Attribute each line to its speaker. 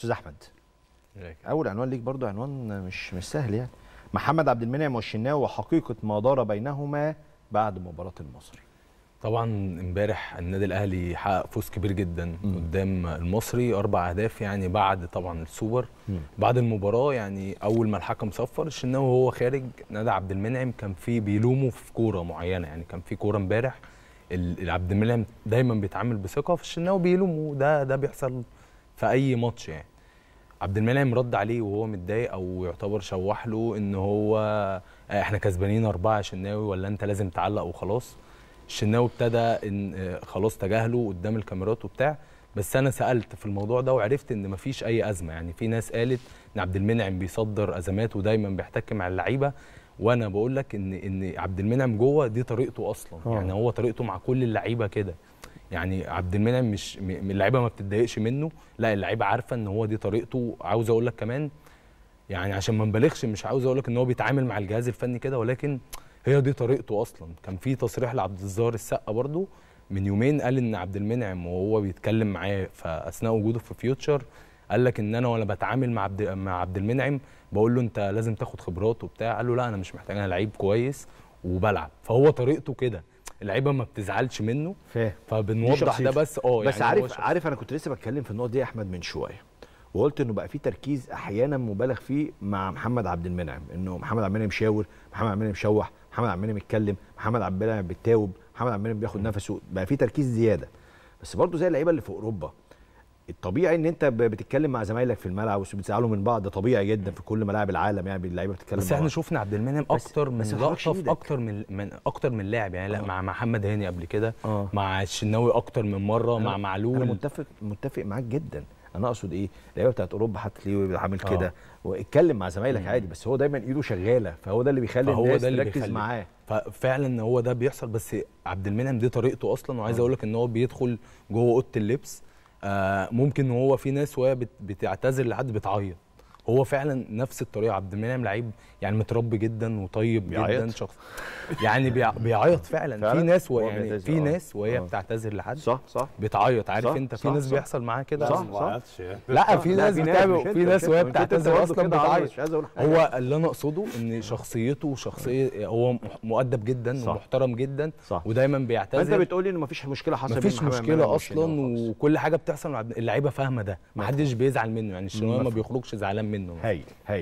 Speaker 1: استاذ احمد اول عنوان ليك برضو عنوان مش مش سهل يعني محمد عبد المنعم والشناوي وحقيقه ما دار بينهما بعد مباراه المصري طبعا
Speaker 2: امبارح النادي الاهلي حقق فوز كبير جدا م. قدام المصري اربع اهداف يعني بعد طبعا السوبر بعد المباراه يعني اول ما الحكم صفر الشناوي وهو خارج نادي عبد المنعم كان في بيلومه في كوره معينه يعني كان في كوره امبارح عبد المنعم دايما بيتعامل بثقه فالشناوي بيلومه ده ده بيحصل في اي ماتش يعني عبد المنعم رد عليه وهو متضايق او يعتبر شوح له ان هو آه، احنا كسبانين اربعه يا شناوي ولا انت لازم تعلق وخلاص الشناوي ابتدى ان آه، خلاص تجاهله قدام الكاميرات وبتاع بس انا سالت في الموضوع ده وعرفت ان مفيش اي ازمه يعني في ناس قالت ان عبد المنعم بيصدر ازمات ودايما بيحتك مع اللعيبه وانا بقول لك ان ان عبد المنعم جوه دي طريقته اصلا أوه. يعني هو طريقته مع كل اللعيبه كده يعني عبد المنعم مش اللعيبه ما بتتضايقش منه لا اللعيبه عارفه ان هو دي طريقته عاوز اقول لك كمان يعني عشان ما نبالغش مش عاوز اقول لك ان هو بيتعامل مع الجهاز الفني كده ولكن هي دي طريقته اصلا كان في تصريح لعبد الظاهر السقا برضو من يومين قال ان عبد المنعم وهو بيتكلم معاه فاثناء وجوده في فيوتشر قال لك ان انا وانا بتعامل مع عبد مع عبد المنعم بقول له انت لازم تاخد خبرات وبتاع قال له لا انا مش محتاج انا لعيب كويس وبلعب فهو طريقته كده اللعيبه ما بتزعلش منه فاهم فبنوضح ده بس اه يعني بس عارف
Speaker 1: عارف انا كنت لسه بتكلم في النقطه دي يا احمد من شويه وقلت انه بقى في تركيز احيانا مبالغ فيه مع محمد عبد المنعم انه محمد عبد المنعم شاور محمد عبد المنعم شوح محمد عبد المنعم اتكلم محمد عبد المنعم بيتاوب محمد عبد المنعم بياخد نفسه بقى في تركيز زياده بس برضه زي اللعيبه اللي في اوروبا الطبيعي ان انت بتتكلم مع زمايلك في الملعب وبتزعلوا من بعض ده طبيعي جدا في كل ملاعب العالم يعني اللعيبه بتتكلم بس احنا شفنا عبد
Speaker 2: المنعم اكتر من لقطه في اكتر من من اكتر من لاعب يعني آه. مع محمد هاني قبل كده آه.
Speaker 1: مع الشناوي اكتر من مره مع معلول انا متفق متفق معاك جدا انا اقصد ايه اللعيبه بتاعت اوروبا حتى ليه عامل آه. كده آه. واتكلم مع زمايلك عادي بس هو دايما ايده شغاله فهو ده اللي بيخلي الناس تركز معاه
Speaker 2: ففعلا هو ده بيحصل بس عبد المنعم دي طريقته اصلا وعايز آه. اقول لك ان هو بيدخل جوه اوضه اللبس آه، ممكن وهو في ناس وهي بتعتذر لحد بتعيط هو فعلا نفس الطريقه عبد المنعم لعيب يعني متربي جدا وطيب بيعيط. جدا شخص يعني بيعيط فعلا, فعلا. يعني في ناس آه. يعني في ناس وهي آه. بتعتذر لحد صح صح بتعيط عارف صح انت في صح ناس صح بيحصل معاها كده صح صح لا في ناس في ناس وهي بتعتذر اصلا بتعيط هو اللي انا اقصده ان شخصيته شخصيه هو مؤدب جدا ومحترم جدا ودايما بيعتذر انت بتقولي
Speaker 1: ان مفيش مشكله حصلت مفيش مشكله اصلا
Speaker 2: وكل حاجه بتحصل اللعيبه فاهمه ده محدش بيزعل منه يعني الشناوي ما بيخرجش زعلان 面の、はいはい、